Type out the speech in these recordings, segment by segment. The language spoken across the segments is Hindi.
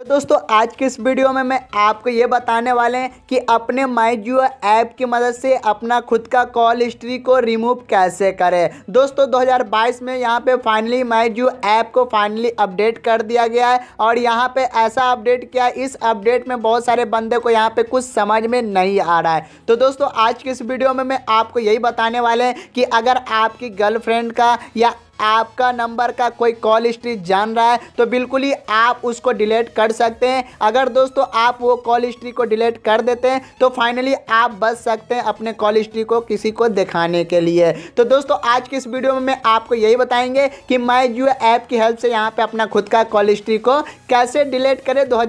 तो दोस्तों आज के इस वीडियो में मैं आपको ये बताने वाले हैं कि अपने माई जियो ऐप की मदद से अपना खुद का कॉल हिस्ट्री को रिमूव कैसे करें दोस्तों 2022 में यहाँ पे फाइनली माई जियो ऐप को फाइनली अपडेट कर दिया गया है और यहाँ पे ऐसा अपडेट किया इस अपडेट में बहुत सारे बंदे को यहाँ पे कुछ समझ में नहीं आ रहा है तो दोस्तों आज के इस वीडियो में मैं आपको यही बताने वाले हैं कि अगर आपकी गर्लफ्रेंड का या आपका नंबर का कोई कॉल हिस्ट्री जान रहा है तो बिल्कुल ही आप उसको डिलीट कर सकते हैं अगर दोस्तों आप वो कॉल हिस्ट्री को डिलीट कर देते हैं तो फाइनली आप बच सकते हैं अपने कॉल हिस्ट्री को किसी को दिखाने के लिए तो दोस्तों आज की इस वीडियो में मैं आपको यही बताएंगे कि माई जियो ऐप की हेल्प से यहाँ पर अपना खुद का कॉल हिस्ट्री को कैसे डिलीट करें दो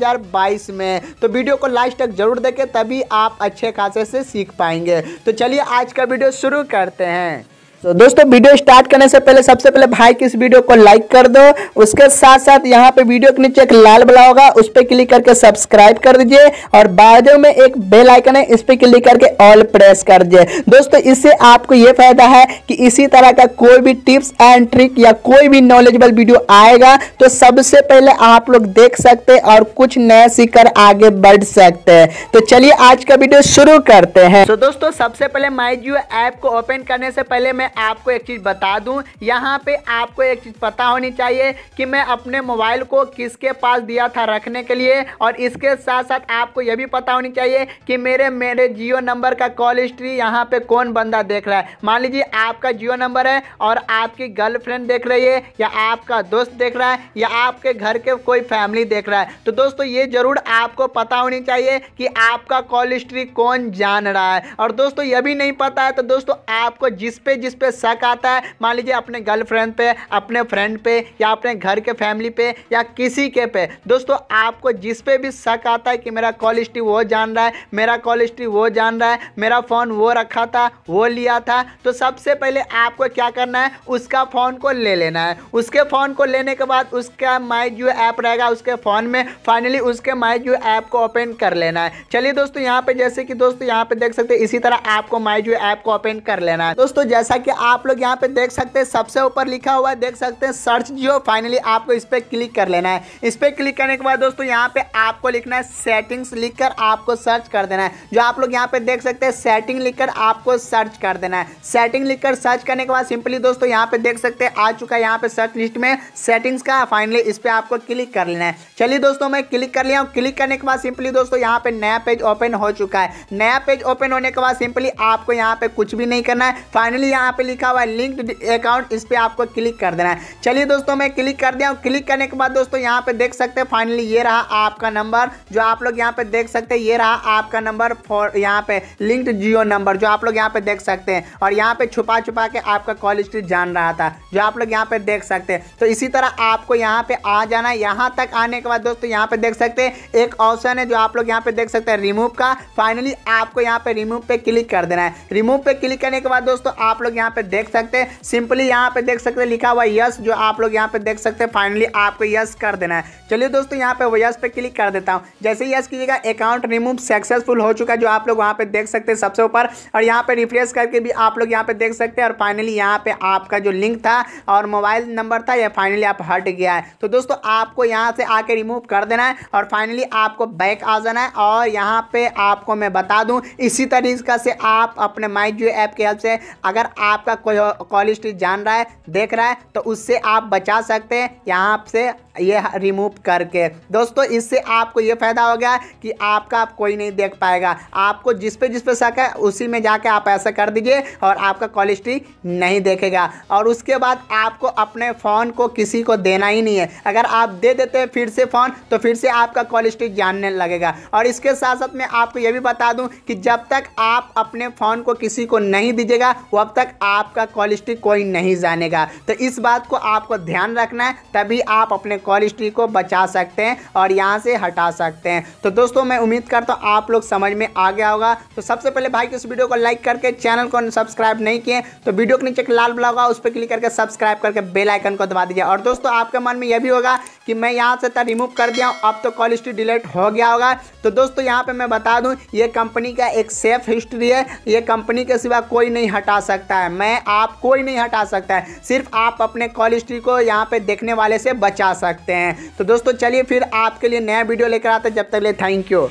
में तो वीडियो को लास्ट तक जरूर देखें तभी आप अच्छे खासे से सीख पाएंगे तो चलिए आज का वीडियो शुरू करते हैं तो दोस्तों वीडियो स्टार्ट करने से पहले सबसे पहले भाई की इस वीडियो को लाइक कर दो उसके साथ साथ यहाँ पे वीडियो के नीचे एक लाल बला होगा उस पर क्लिक करके सब्सक्राइब कर दीजिए और बाजू में एक बेल आइकन है इस पर क्लिक करके ऑल प्रेस कर दीजिए दोस्तों इससे आपको ये फायदा है कि इसी तरह का कोई भी टिप्स एंड ट्रिक या कोई भी नॉलेजबल वीडियो आएगा तो सबसे पहले आप लोग देख सकते और कुछ नया सीख आगे बढ़ सकते हैं तो चलिए आज का वीडियो शुरू करते हैं तो दोस्तों सबसे पहले माई जियो ऐप को ओपन करने से पहले मैं आपको एक चीज़ बता दूं यहाँ पे आपको एक चीज़ पता होनी चाहिए कि मैं अपने मोबाइल को किसके पास दिया था रखने के लिए और इसके साथ साथ आपको यह भी पता होनी चाहिए कि मेरे मेरे जियो नंबर का कॉल हिस्ट्री यहाँ पे कौन बंदा देख रहा है मान लीजिए आपका जियो नंबर है और आपकी गर्लफ्रेंड देख रही है या आपका दोस्त देख रहा है या आपके घर के कोई फैमिली देख रहा है तो दोस्तों ये ज़रूर आपको पता होनी चाहिए कि आपका कॉल हिस्ट्री कौन जान रहा है और दोस्तों यह भी नहीं पता है तो दोस्तों आपको जिस पे जिस पे शक आता है मान लीजिए अपने गर्लफ्रेंड पे अपने फ्रेंड पे या अपने घर के फैमिली पे या किसी के पे दोस्तों आपको जिस पे भी शक आता है कि मेरा कॉल हिस्ट्री वो जान रहा है मेरा कॉल हिस्ट्री वो जान रहा है मेरा फ़ोन वो रखा था वो लिया था तो सबसे पहले आपको क्या करना है उसका फ़ोन को ले लेना है उसके फ़ोन को लेने के बाद उसका माई जो ऐप रहेगा उसके फ़ोन में फाइनली उसके माई जो ऐप को ओपन कर लेना है चलिए दोस्तों यहाँ पे जैसे कि दोस्तों यहाँ पे देख सकते हैं इसी तरह आपको माई जो ऐप को ओपन कर लेना है दोस्तों जैसा कि आप लोग यहाँ पे देख सकते हैं सबसे ऊपर लिखा हुआ है देख सकते हैं सर्च जियो फाइनली आपको इस पर क्लिक कर लेना है इस पर क्लिक करने के बाद दोस्तों यहाँ पे आपको लिखना है सेटिंग्स लिखकर आपको सर्च कर देना है जो आप लोग यहाँ पे देख सकते हैं सेटिंग लिखकर आपको सर्च कर देना है सेटिंग लिखकर सर्च करने के बाद सिंपली दोस्तों यहाँ पे देख सकते हैं आ चुका है यहाँ पे सर्च लिस्ट में सेटिंग्स का फाइनली इस पर आपको क्लिक कर लेना है चलिए दोस्तों मैं क्लिक कर लिया हूँ क्लिक करने के बाद सिंपली दोस्तों यहाँ पे नया पेज ओपन हो चुका है नया पेज ओपन होने के बाद सिंपली आपको यहाँ पे कुछ भी नहीं करना है फाइनली यहाँ पे लिखा हुआ है लिंक अकाउंट इस पर आपको क्लिक कर देना है चलिए दोस्तों मैं क्लिक कर दिया हूँ क्लिक करने के बाद दोस्तों यहाँ पे देख सकते हैं फाइनली ये रहा आपका नंबर जो आप लोग यहाँ पे देख सकते हैं ये रहा आपका नंबर फॉर यहाँ पे लिंक्ड जियो नंबर जो आप लोग यहाँ पे देख सकते हैं और यहाँ पे छुपा छुपा के आपका कॉल हिस्ट्री जान रहा था जो आप लोग यहाँ पे देख सकते हैं तो इसी तरह आपको यहाँ पे आ जाना है यहाँ तक आने के बाद दोस्तों यहाँ पे देख सकते हैं एक ऑप्शन है जो आप लोग यहाँ पे देख सकते हैं रिमूव का फाइनली आपको यहाँ पे रिमूव पे क्लिक कर देना है रिमूव पे क्लिक करने के बाद दोस्तों आप लोग यहाँ यहाँ पे देख सकते हैं सिंपली यहाँ पे देख सकते हैं लिखा हुआ यस जो आप लोग यहाँ पे देख सकते हैं फाइनली आपको यस कर देना है चलिए दोस्तों यहाँ पे यस पे क्लिक कर देता हूँ जैसे यस कीजिएगा अकाउंट रिमूव सक्सेसफुल हो चुका है जो आप लोग वहाँ पे देख सकते हैं सबसे ऊपर और यहाँ पे रिफ्रेश करके भी आप लोग यहाँ पे देख सकते हैं और फाइनली यहाँ पे आपका जो लिंक था और मोबाइल नंबर था यह फाइनली आप हट गया है तो दोस्तों आपको यहाँ से आके रिमूव कर देना है और फाइनली आपको बैक आ जाना है और यहाँ पे आपको मैं बता दूँ इसी तरीका से आप अपने माइक जो ऐप की हेल्प से अगर आप आपका कॉलेज ट्री जान रहा है देख रहा है तो उससे आप बचा सकते हैं यहाँ से ये रिमूव करके दोस्तों इससे आपको ये फ़ायदा हो गया कि आपका आप कोई नहीं देख पाएगा आपको जिस पे जिस पे शक है उसी में जाके आप ऐसा कर दीजिए और आपका कॉलेज नहीं देखेगा और उसके बाद आपको अपने फ़ोन को किसी को देना ही नहीं है अगर आप दे देते हैं फिर से फ़ोन तो फिर से आपका कॉलेज जानने लगेगा और इसके साथ साथ मैं आपको ये भी बता दूँ कि जब तक आप अपने फ़ोन को किसी को नहीं दीजिएगा वब तक आपका कॉल कोई नहीं जानेगा तो इस बात को आपको ध्यान रखना है तभी आप अपने कॉल को बचा सकते हैं और यहाँ से हटा सकते हैं तो दोस्तों मैं उम्मीद करता हूँ आप लोग समझ में आ गया होगा तो सबसे पहले भाई की वीडियो को लाइक करके चैनल को सब्सक्राइब नहीं किए तो वीडियो के नीचे एक लाल ब्लॉग होगा उस पर क्लिक करके सब्सक्राइब करके बेलाइकन को दबा दीजिए और दोस्तों आपके मन में यह भी होगा कि मैं यहाँ से रिमूव कर दिया हूँ अब तो कॉल डिलीट हो गया होगा तो दोस्तों यहाँ पर मैं बता दूँ ये कंपनी का एक सेफ हिस्ट्री है ये कंपनी के सिवा कोई नहीं हटा सकता है मैं आप कोई नहीं हटा सकता है सिर्फ आप अपने कॉल हिस्ट्री को यहाँ पर देखने वाले से बचा सकते हैं तो दोस्तों चलिए फिर आपके लिए नया वीडियो लेकर आते जब तक ले थैंक यू